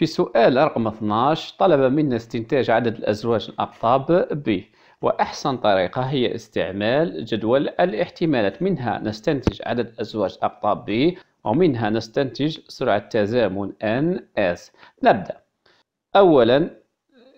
في سؤال رقم 12 طلب منا استنتاج عدد الأزواج الأقطاب ب وأحسن طريقة هي استعمال جدول الاحتمالات منها نستنتج عدد الأزواج الأقطاب ب ومنها نستنتج سرعة تزامن ان اس نبدأ أولا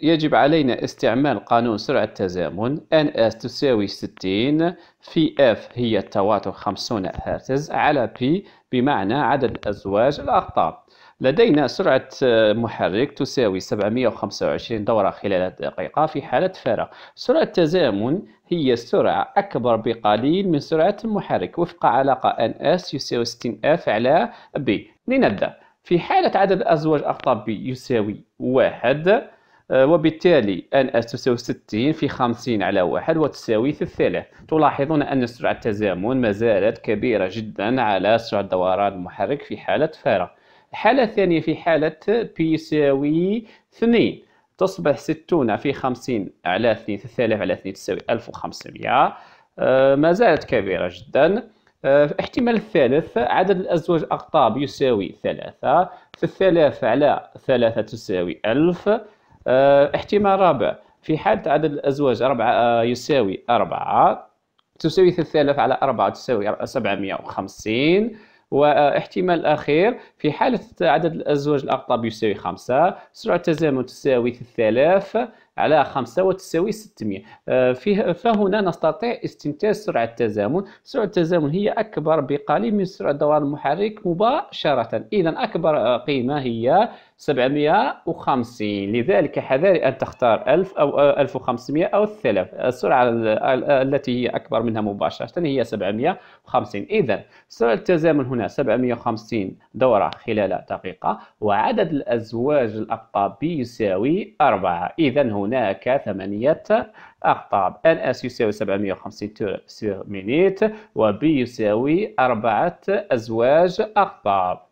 يجب علينا استعمال قانون سرعة التزامن NS تساوي 60 في F هي التواتر 50 هرتز على P بمعنى عدد أزواج الأقطاب لدينا سرعة آه، محرك تساوي 725 دورة خلال دقيقة في حالة فارغ سرعة التزامن هي سرعة أكبر بقليل من سرعة المحرك وفق علاقة NS يساوي 60F على B لنبدأ في حالة عدد أزواج أقطاب B يساوي 1 آه، وبالتالي ان اس تساوي 60 في 50 على 1 وتساوي ثلاث تلاحظون أن سرعة التزامن ما زالت كبيرة جدا على سرعة دوران المحرك في حالة فارغ الحالة الثانية في حالة بي يساوي 2 تصبح 60 في 50 على 2 3000 على 2 تساوي 1500 آه، ما زالت كبيرة جدا الاحتمال آه، الثالث عدد الأزواج الأقطاب يساوي 3 في الثلاثة على 3 تساوي 1000 آه، احتمال رابع في حالة عدد الأزواج أربعة آه، يساوي أربعة تساوي 3000 على 4 تساوي 750 واحتمال اخير في حالة عدد الأزواج الأقطاب يساوي 5 سرعة التزامن تساوي 3000 على 5 وتساوي 600 آه، فيه فهنا نستطيع استنتاج سرعة التزامن سرعة التزامن هي أكبر بقليل من سرعة دوران المحرك مباشرة إذا أكبر قيمة هي 750 لذلك حذاري أن تختار 1000 أو 1500 آه، أو 3000 السرعة التي هي أكبر منها مباشرة هي 750 إذا سرعة التزامن هنا 750 دورة خلال دقيقة وعدد الأزواج الأقطاب بيساوي 4 إذا هنا هناك ثمانية أقطاب ان اس يساوي 750 تور سير مينيت و يساوي أربعة أزواج أقطاب